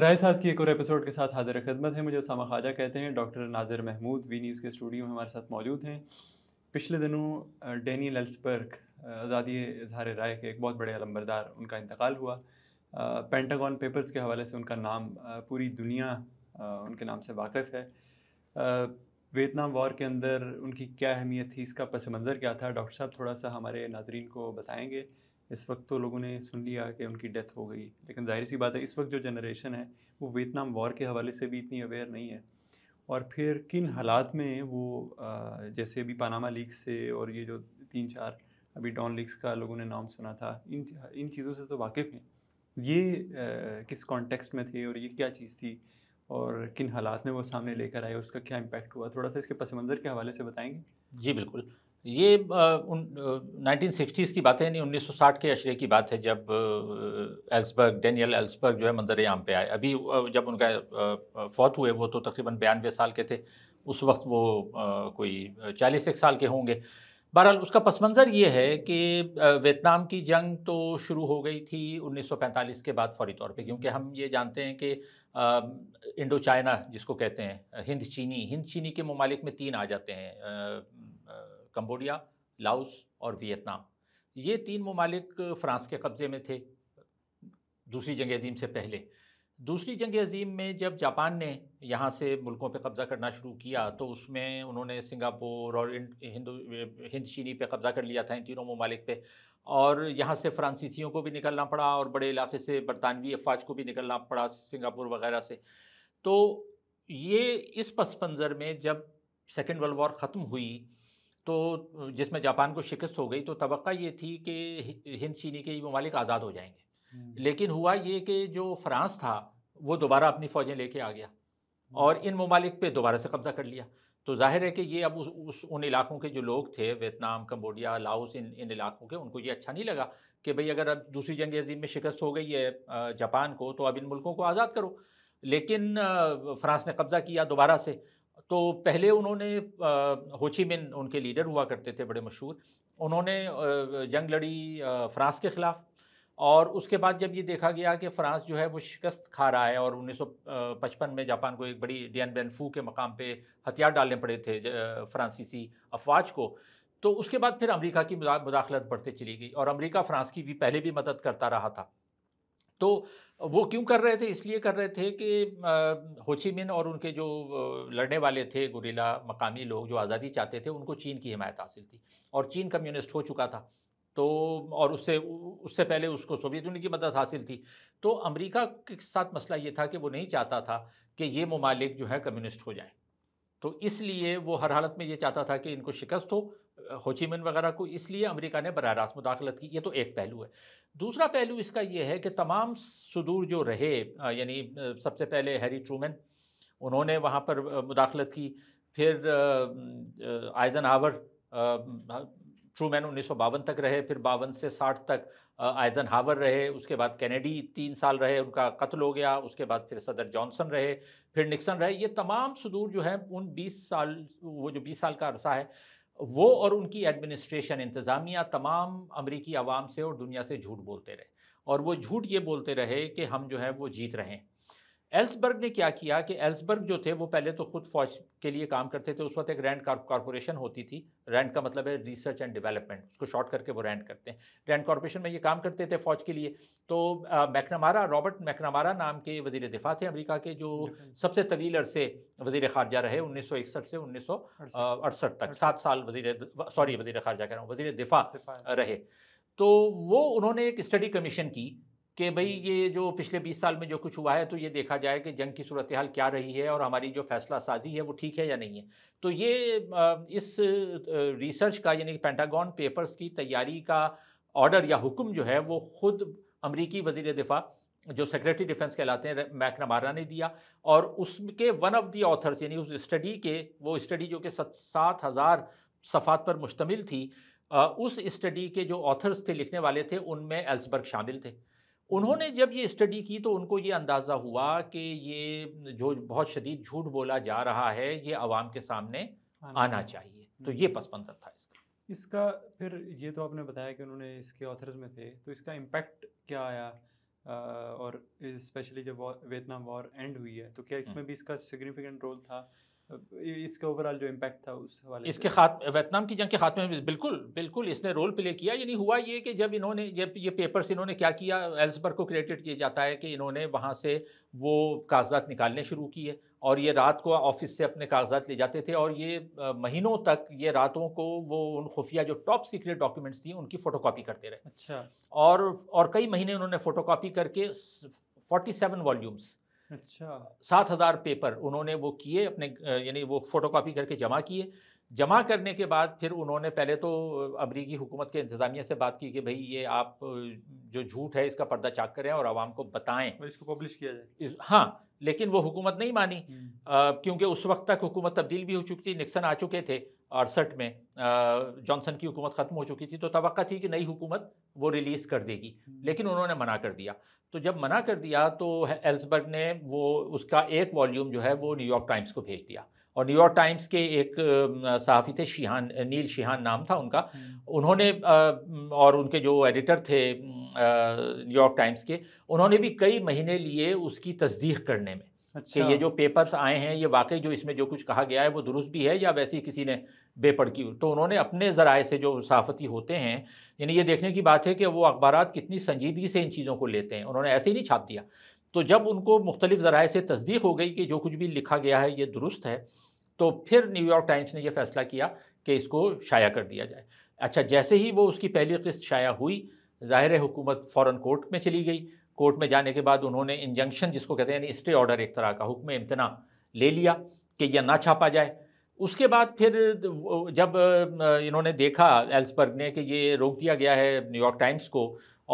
राय साज की एक और एपिसोड के साथ हाजिर खदमत है मुझे उसामा ख्वाजा कहते हैं doctor Nazir Mahmood V news के स्टूडियो में हमारे साथ मौजूद हैं पिछले दिनों डेनियल एल्सबर्ग आज़ादी इजहार राय के एक बहुत बड़े अलम्बरदार उनका इंतकाल हुआ पेंटागॉन पेपर्स के हवाले से उनका नाम पूरी दुनिया उनके नाम से वाकफ है वियतनाम वॉर के अंदर उनकी क्या अहमियत थी इसका पस मंज़र क्या था डॉक्टर साहब थोड़ा सा हमारे नाजरन को बताएँगे इस वक्त तो लोगों ने सुन लिया कि उनकी डेथ हो गई लेकिन जाहिर सी बात है इस वक्त जो जनरेशन है वो वियतनाम वॉर के हवाले से भी इतनी अवेयर नहीं है और फिर किन हालात में वो जैसे अभी पानामा लीग से और ये जो तीन चार अभी डॉन लीक्स का लोगों ने नाम सुना था इन इन चीज़ों से तो वाकिफ़ हैं ये आ, किस कॉन्टेक्स्ट में थे और ये क्या चीज़ थी और किन हालात में वो सामने लेकर आए उसका क्या इम्पैक्ट हुआ थोड़ा सा इसके पस मंज़र के हवाले से बताएंगे जी बिल्कुल ये नाइनटीन सिक्सटीज़ की बात है नहीं 1960 के अशरे की बात है जब एल्सबर्ग डेनियल एल्सबर्ग जो है मंजर आम पे आए अभी जब उनका फौत हुए वो तो तकरीबन बयानवे साल के थे उस वक्त वो कोई चालीस एक साल के होंगे बहरहाल उसका पस मंज़र ये है कि वियतनाम की जंग तो शुरू हो गई थी 1945 के बाद फौरी तौर पे क्योंकि हम ये जानते हैं कि इंडो चाइना जिसको कहते हैं हिंद चीनी हिंद चीनी के ममालिक में तीन आ जाते हैं कम्बोडिया लाउस और वियतनाम ये तीन ममालिक फ़्रांस के कब्ज़े में थे दूसरी जंग अजीम से पहले दूसरी जंग अजीम में जब जापान ने यहाँ से मुल्कों पे कब्ज़ा करना शुरू किया तो उसमें उन्होंने सिंगापुर और हिंदू हिंद चीनी पे कब्ज़ा कर लिया था इन तीनों ममालिक पे और यहाँ से फ्रांसीसियों को भी निकलना पड़ा और बड़े इलाके से बरतानवी अफवाज को भी निकलना पड़ा सिंगापुर वगैरह से तो ये इस पस मंज़र में जब सेकेंड वर्ल्ड वॉर ख़त्म हुई तो जिसमें जापान को शिकस्त हो गई तो तो ये थी कि हिंद चीनी के ममालिक आज़ाद हो जाएंगे हम्म। लेकिन हुआ ये कि जो फ्रांस था वो दोबारा अपनी फ़ौजें लेके आ गया हम्म। और इन ममालिक पे दोबारा से कब्ज़ा कर लिया तो जाहिर है कि ये अब उस, उस उन इलाकों के जो लोग थे वियतनाम कम्बोडिया लाओस इन इन इलाकों के उनको ये अच्छा नहीं लगा कि भाई अगर अब दूसरी जंग अजीम में शिकस्त हो गई है जापान को तो अब इन मुल्कों को आज़ाद करो लेकिन फ्रांस ने कब्ज़ा किया दोबारा से तो पहले उन्होंने होचीमिन उनके लीडर हुआ करते थे बड़े मशहूर उन्होंने जंग लड़ी फ्रांस के ख़िलाफ़ और उसके बाद जब ये देखा गया कि फ़्रांस जो है वो शिकस्त खा रहा है और 1955 में जापान को एक बड़ी डियन बेनफू के मकाम पे हथियार डालने पड़े थे फ्रांसीसी अफवाज को तो उसके बाद फिर अमेरिका की मुदाखलत बढ़ते चली गई और अमेरिका फ़्रांस की भी पहले भी मदद करता रहा था तो वो क्यों कर रहे थे इसलिए कर रहे थे कि होचीमिन और उनके जो लड़ने वाले थे गुरीला मकामी लोग जो आज़ादी चाहते थे उनको चीन की हिमायत हासिल थी और चीन कम्युनिस्ट हो चुका था तो और उससे उससे पहले उसको सोवियत यूनियन की मदद हासिल थी तो अमेरिका के साथ मसला ये था कि वो नहीं चाहता था कि ये ममालिक जो है कम्युनिस्ट हो जाए तो इसलिए वो हर हालत में ये चाहता था कि इनको शिकस्त हो होचीमिन वगैरह को इसलिए अमेरिका ने बर रास्त मुदाखलत की ये तो एक पहलू है दूसरा पहलू इसका यह है कि तमाम सदूर जो रहे यानी सबसे पहले हैरी ट्रूमैन उन्होंने वहाँ पर मुदाखलत की फिर आइजन हावर ट्रूमैन उन्नीस सौ बावन तक रहे फिर बावन से साठ तक आइजन हावर रहे उसके बाद कैनेडी तीन साल रहे उनका कत्ल हो गया उसके बाद फिर सदर जॉनसन रहे फिर निक्सन रहे ये तमाम सदूर जो है उन बीस साल वो जो बीस साल का अरसा है वो और उनकी एडमिनिस्ट्रेशन इंतज़ामिया तमाम अमरीकी आवाम से और दुनिया से झूठ बोलते रहे और वो झूठ ये बोलते रहे कि हम जो है वो जीत रहे हैं एल्सबर्ग ने क्या किया कि एल्सबर्ग जो थे वो पहले तो खुद फौज के लिए काम करते थे उस वक्त एक रेंट कॉरपोरेशन होती थी रेंट का मतलब है रिसर्च एंड डेवलपमेंट उसको शॉर्ट करके वो रेंट करते हैं रेंट कॉरपोरेशन में ये काम करते थे फौज के लिए तो मैकनमारा रॉबर्ट मैकनमारा नाम के वजीर दिफा थे अमरीका के जो सबसे तवील अरसे वजीर खारजा रहे उन्नीस से उन्नीस तक सात साल वजीर सॉरी वजीर खारजा कह रहा हूँ वजीर दिफा रहे तो वो उन्होंने एक स्टडी कमीशन की कि भाई ये जो पिछले 20 साल में जो कुछ हुआ है तो ये देखा जाए कि जंग की सूरत हाल क्या रही है और हमारी जो फैसला साजी है वो ठीक है या नहीं है तो ये इस रिसर्च का यानी पेंटागॉन पेपर्स की तैयारी का ऑर्डर या हुक्म जो है वो खुद अमरीकी वजीर दिफा जो सेक्रेटरी डिफेंस कहलाते हैं मैकनमारा ने दिया और उसके वन ऑफ दी ऑथर्स यानी उस स्टडी के वो स्टडी जो कि सात हज़ार सफ़ात पर मुश्तमिल थी उस स्टडी के जो ऑथर्स थे लिखने वाले थे उनमें एल्सबर्ग शामिल थे उन्होंने जब ये स्टडी की तो उनको ये अंदाज़ा हुआ कि ये जो बहुत शदीद झूठ बोला जा रहा है ये आवाम के सामने आना, आना चाहिए तो हम्म। ये पस मंज़र था इसका इसका फिर ये तो आपने बताया कि उन्होंने इसके ऑथर्स में थे तो इसका इम्पेक्ट क्या आया और स्पेशली जब वियतनाम वॉर एंड हुई है तो क्या इसमें हम्म। भी इसका सिग्निफिकेंट रोल था इसका ओवरऑल जो इम्पैक्ट था उस हवाले इसके खात वियतनाम की जंग के खात्मे में बिल्कुल बिल्कुल इसने रोल प्ले किया यानी हुआ ये कि जब इन्होंने जब ये पेपर्स इन्होंने क्या किया एल्सबर्ग को क्रेडिट किया जाता है कि इन्होंने वहाँ से वो कागजात निकालने शुरू किए और ये रात को ऑफिस से अपने कागजात ले जाते थे और ये महीनों तक ये रातों को वो उन खुफिया जो टॉप सीक्रेट डॉक्यूमेंट्स थी उनकी फ़ोटो करते रहे अच्छा और और कई महीने उन्होंने फ़ोटो करके 47 वॉल्यूम्स अच्छा सात हज़ार पेपर उन्होंने वो किए अपने यानी वो फोटोकॉपी करके जमा किए जमा करने के बाद फिर उन्होंने पहले तो अमरीकी हुकूमत के इंतज़ामिया से बात की कि भाई ये आप जो झूठ है इसका पर्दा चाक करें और आवाम को बताएं और इसको पब्लिश किया जाए इस, हाँ लेकिन वो हुकूमत नहीं मानी हम्म। क्योंकि उस वक्त तक हुकूमत तब्दील भी हो चुकी थी निक्सन आ चुके थे अड़सठ में जॉनसन की हुकूमत ख़त्म हो चुकी थी तो तो थी कि नई हुकूमत वो रिलीज़ कर देगी हम्म। लेकिन उन्होंने मना कर दिया तो जब मना कर दिया तो एल्सबर्ग ने वो उसका एक वॉल्यूम जो है वो न्यूयॉर्क टाइम्स को भेज दिया और न्यूयॉर्क टाइम्स के एक सहाफ़ी थे शिहान नील शिहान नाम था उनका हम्म। उन्होंने और उनके जो एडिटर थे न्यूयॉर्क टाइम्स के उन्होंने भी कई महीने लिए उसकी तस्दीक करने में अच्छा। कि ये जो पेपर्स आए हैं ये वाकई जो इसमें जो कुछ कहा गया है वो दुरुस्त भी है या वैसे ही किसी ने बेपड़ की तो उन्होंने अपने ज़राए से जो सहाफ़ती होते हैं यानी ये देखने की बात है कि वो अखबार कितनी संजीदगी से इन चीज़ों को लेते हैं उन्होंने ऐसे ही नहीं छाप दिया तो जब उनको मुख्तलिफ ज़राए से तस्दीक हो गई कि जो कुछ भी लिखा गया है ये दुरुस्त है तो फिर न्यूयॉर्क टाइम्स ने यह फ़ैसला किया कि इसको शाया कर दिया जाए अच्छा जैसे ही वो उसकी पहली किस्त शाया हुई ज़ाहिर हुकूमत फ़ौरन कोर्ट में चली गई कोर्ट में जाने के बाद उन्होंने इंजंक्शन जिसको कहते हैं यानी स्टे ऑर्डर एक तरह का हुक्म इम्तना ले लिया कि यह ना छापा जाए उसके बाद फिर जब इन्होंने देखा एल्सबर्ग ने कि ये रोक दिया गया है न्यूयॉर्क टाइम्स को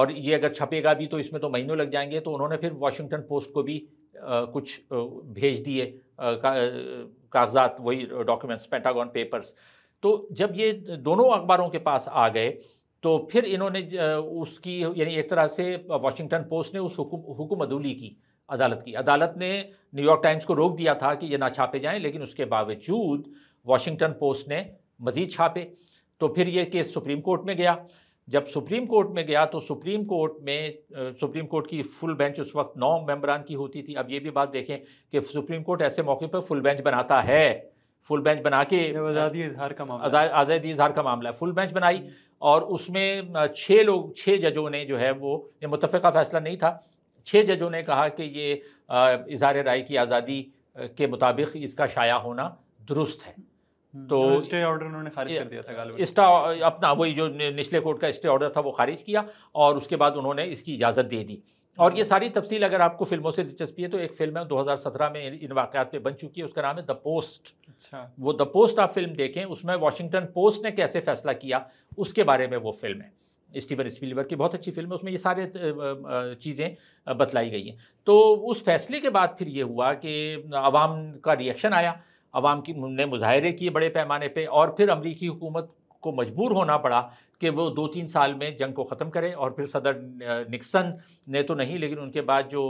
और ये अगर छपेगा भी तो इसमें तो महीनों लग जाएंगे तो उन्होंने फिर वाशिंगटन पोस्ट को भी कुछ भेज दिए कागजात वही डॉक्यूमेंट्स पेंटागॉन पेपर्स तो जब ये दोनों अखबारों के पास आ गए तो फिर इन्होंने उसकी यानी एक तरह से वाशिंगटन पोस्ट ने उस हुकुम अदूली की अदालत की अदालत ने न्यूयॉर्क टाइम्स को रोक दिया था कि ये ना छापे जाएं लेकिन उसके बावजूद वाशिंगटन पोस्ट ने मज़ीद छापे तो फिर ये केस सुप्रीम कोर्ट में गया जब सुप्रीम कोर्ट में गया तो सुप्रीम कोर्ट में सुप्रीम कोर्ट की फुल बेंच उस वक्त नौ मेम्बरान की होती थी अब ये भी बात देखें कि सुप्रीम कोर्ट ऐसे मौके पर फुल बेंच बनाता है फुल बेंच बना के आज़ादी इजहार का मामला आज़ादी इजहार का मामला है फुल बेंच बनाई और उसमें छः लोग छः जजों ने जो है वो ये मुतफ़ा फ़ैसला नहीं था छः जजों ने कहा कि ये इजहार राय की आज़ादी के मुताबिक इसका शाया होना दुरुस्त है हम्म, तो स्टे ऑर्डर उन्होंने खारिज कर दिया था इस्टा अपना वही जो निचले कोर्ट का स्टे ऑर्डर था वो खारिज किया और उसके बाद उन्होंने इसकी इजाज़त दे दी और ये सारी तफसील अगर आपको फिल्मों से दिलचस्पी है तो एक फिल्म है 2017 में इन वाकत पे बन चुकी है उसका नाम है द पोस्ट अच्छा वो द पोस्ट आप फिल्म देखें उसमें वाशिंगटन पोस्ट ने कैसे फैसला किया उसके बारे में वो फिल्म है स्टीवन स्पीलबर की बहुत अच्छी फिल्म है उसमें ये सारे चीज़ें बतलाई गई हैं तो उस फैसले के बाद फिर ये हुआ कि आवाम का रिएक्शन आया आवाम की ने मुजाहरे किए बड़े पैमाने पर और फिर अमरीकी हुकूमत को मजबूर होना पड़ा कि वो दो तीन साल में जंग को ख़त्म करें और फिर सदर निक्सन ने तो नहीं लेकिन उनके बाद जो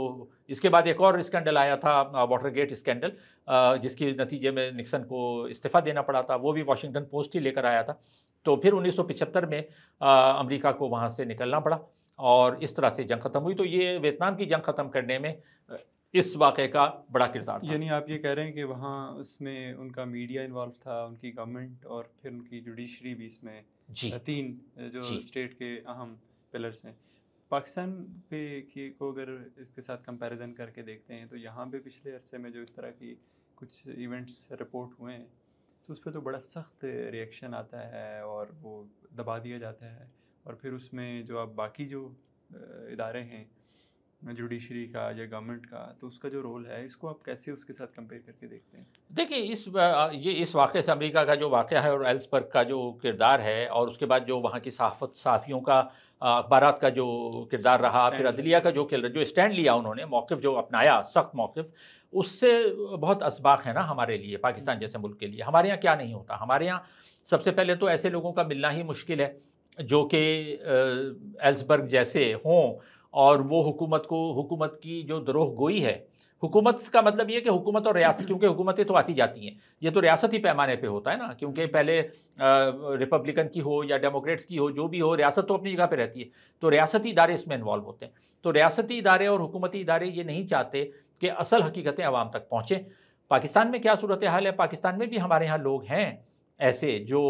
इसके बाद एक और स्कैंडल आया था वाटर गेट स्कैंडल जिसके नतीजे में निक्सन को इस्तीफ़ा देना पड़ा था वो भी वाशिंगटन पोस्ट ही लेकर आया था तो फिर उन्नीस में अमरीका को वहाँ से निकलना पड़ा और इस तरह से जंग ख़त्म हुई तो ये वियतनाम की जंग ख़त्म करने में इस वाक़े का बड़ा किरदार यानी आप ये कह रहे हैं कि वहाँ उसमें उनका मीडिया इन्वॉल्व था उनकी गवर्नमेंट और फिर उनकी जुडिशरी भी इसमें तीन जो स्टेट के अहम पिलर्स हैं पाकिस्तान पे की को अगर इसके साथ कंपैरिजन करके देखते हैं तो यहाँ पे पिछले अरसे में जो इस तरह की कुछ इवेंट्स रिपोर्ट हुए हैं तो उस पर तो बड़ा सख्त रिएक्शन आता है और वो दबा दिया जाता है और फिर उसमें जो आप बाकी जो इदारे हैं जुडिशरी का या गवर्नमेंट का तो उसका जो रोल है इसको आप कैसे उसके साथ कंपेयर करके देखते हैं देखिए इस ये इस वाक़े से अमेरिका का जो वाक़ है और एल्सबर्ग का जो किरदार है और उसके बाद जो वहाँ की सहाफत साफ़ियों का अखबार का जो किरदार रहा फिर अदलिया का जो जो स्टैंड लिया उन्होंने मौक़ जो अपनाया सख्त मौक़ उससे बहुत इसबाक है ना हमारे लिए पाकिस्तान जैसे मुल्क के लिए हमारे यहाँ क्या नहीं होता हमारे यहाँ सबसे पहले तो ऐसे लोगों का मिलना ही मुश्किल है जो कि एल्सबर्ग जैसे हों और वो हुकूमत को हुकूमत की जो दरोह गोई है हुकूमत का मतलब ये कि हुकूमत और रियासत क्योंकि हुकूमतें तो आती जाती हैं ये तो रियासती पैमाने पे होता है ना क्योंकि पहले रिपब्लिकन की हो या डेमोक्रेट्स की हो जो भी हो रियासत तो अपनी जगह पे रहती है तो रियासती इदारे इसमें इन्वॉल्व होते हैं तो रियासती इदारे और हुकूमती इदारे ये नहीं चाहते कि असल हकीकतें आवाम तक पहुँचें पाकिस्तान में क्या सूरत हाल है पाकिस्तान में भी हमारे यहाँ लोग हैं ऐसे जो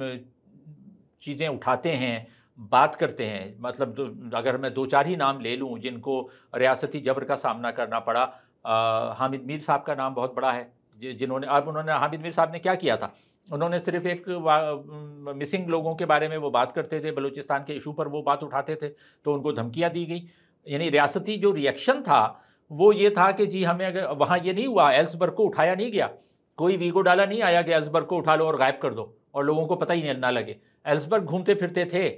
चीज़ें उठाते हैं बात करते हैं मतलब अगर मैं दो चार ही नाम ले लूँ जिनको रियासती जबर का सामना करना पड़ा आ, हामिद मीर साहब का नाम बहुत बड़ा है जिन्होंने अब उन्होंने हामिद मीर साहब ने क्या किया था उन्होंने सिर्फ एक मिसिंग लोगों के बारे में वो बात करते थे बलूचिस्तान के इशू पर वो बात उठाते थे तो उनको धमकियाँ दी गई यानी रियासती जो रिएक्शन था वो ये था कि जी हमें अगर वहाँ ये नहीं हुआ एल्सबर्ग को उठाया नहीं गया कोई वीगो डाला नहीं आया कि एल्सबर्ग को उठा लो और गायब कर दो और लोगों को पता ही नहीं ना लगे एल्सबर्ग घूमते फिरते थे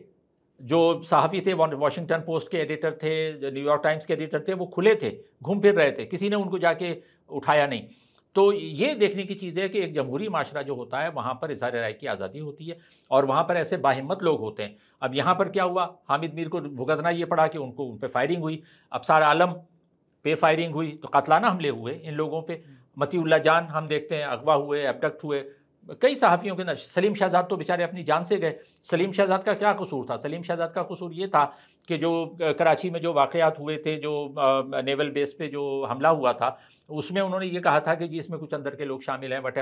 जो सहाफ़ी थे वाशिंगटन पोस्ट के एडिटर थे न्यूयॉर्क टाइम्स के एडिटर थे वो खुले थे घूम फिर रहे थे किसी ने उनको जाके उठाया नहीं तो ये देखने की चीज़ है कि एक जमहूरी माशरा जो होता है वहाँ पर इशारे राय की आज़ादी होती है और वहाँ पर ऐसे बाहिम्मत लोग होते हैं अब यहाँ पर क्या हुआ हामिद मीर को भुगतना ये पड़ा कि उनको उन पर फायरिंग हुई अबसार आलम पे फायरिंग हुई तो कतलाना हमले हुए इन लोगों पर हम्म। मतील्ला जान हम देखते हैं अगवा हुए एबडक्ट हुए कई सहाफ़ियों के ना सलीम शहजाद तो बेचारे अपनी जान से गए सलीम शहजाद का क्या कसूर था सलीम शहजाद का कसूर ये था कि जो कराची में जो वाक़ात हुए थे जो नेवल बेस पे जो हमला हुआ था उसमें उन्होंने ये कहा था कि जी इसमें कुछ अंदर के लोग शामिल हैं वट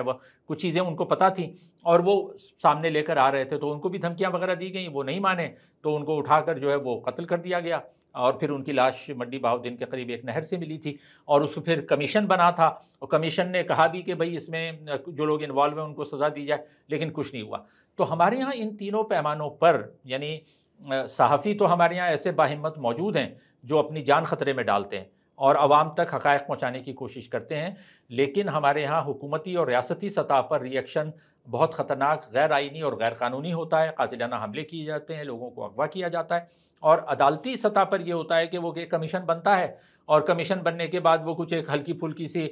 कुछ चीज़ें उनको पता थी और वो सामने लेकर आ रहे थे तो उनको भी धमकियाँ वगैरह दी गई वो नहीं माने तो उनको उठा जो है वो कत्ल कर दिया गया और फिर उनकी लाश मंडी बहाद्दीन के करीब एक नहर से मिली थी और उसको फिर कमीशन बना था और कमीशन ने कहा भी कि भाई इसमें जो लोग इन्वॉल्व हैं उनको सज़ा दी जाए लेकिन कुछ नहीं हुआ तो हमारे यहाँ इन तीनों पैमानों पर यानी सहाफ़ी तो हमारे यहाँ ऐसे बाहिम्मत मौजूद हैं जो अपनी जान ख़तरे में डालते हैं और आवाम तक हक़ पहुँचाने की कोशिश करते हैं लेकिन हमारे यहाँ हुकूमती और रियासती सतह पर रिएक्शन बहुत ख़तरनाक गैर आइनी और गैर कानूनी होता है कातिलाना हमले किए जाते हैं लोगों को अगवा किया जाता है और अदालती सतह पर यह होता है कि वो एक कमीशन बनता है और कमीशन बनने के बाद वो कुछ एक हल्की फुल्की सी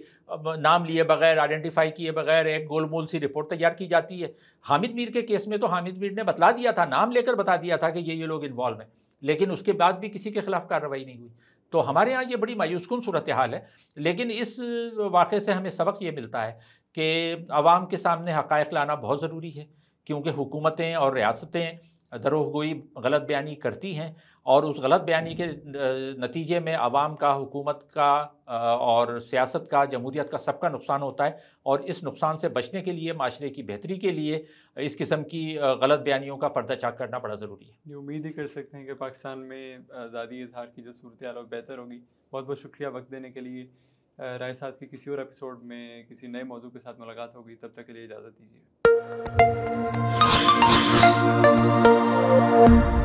नाम लिए बगैर आइडेंटिफाई किए बगैर एक गोलमोल सी रिपोर्ट तैयार की जाती है हामिद मीर के केस में तो हामिद मीर ने बतला दिया था नाम लेकर बता दिया था कि ये ये लोग इन्वॉल्व हैं लेकिन उसके बाद भी किसी के खिलाफ कार्रवाई नहीं हुई तो हमारे यहाँ ये बड़ी मायूसकुन सूरत हाल है लेकिन इस वाक़े से हमें सबक ये मिलता है कि आवाम के सामने हक़ लाना बहुत ज़रूरी है क्योंकि हुकूमतें और रियासतें दरोह गलत बयानी करती हैं और उस गलत बयानी के नतीजे में आवाम का हुकूमत का और सियासत का जमहूरीत का सबका नुकसान होता है और इस नुकसान से बचने के लिए माशरे की बेहतरी के लिए इस किस्म की गलत बयानियों का पर्दा चाक करना बड़ा ज़रूरी है ये उम्मीद ही कर सकते हैं कि पाकिस्तान में आज़ादी इजहार की जो सूरत हाल बेहतर होगी बहुत बहुत शुक्रिया वक्त देने के लिए रायसाज के किसी और एपिसोड में किसी नए मौजू के साथ मुलाकात होगी तब तक के लिए इजाज़त दीजिए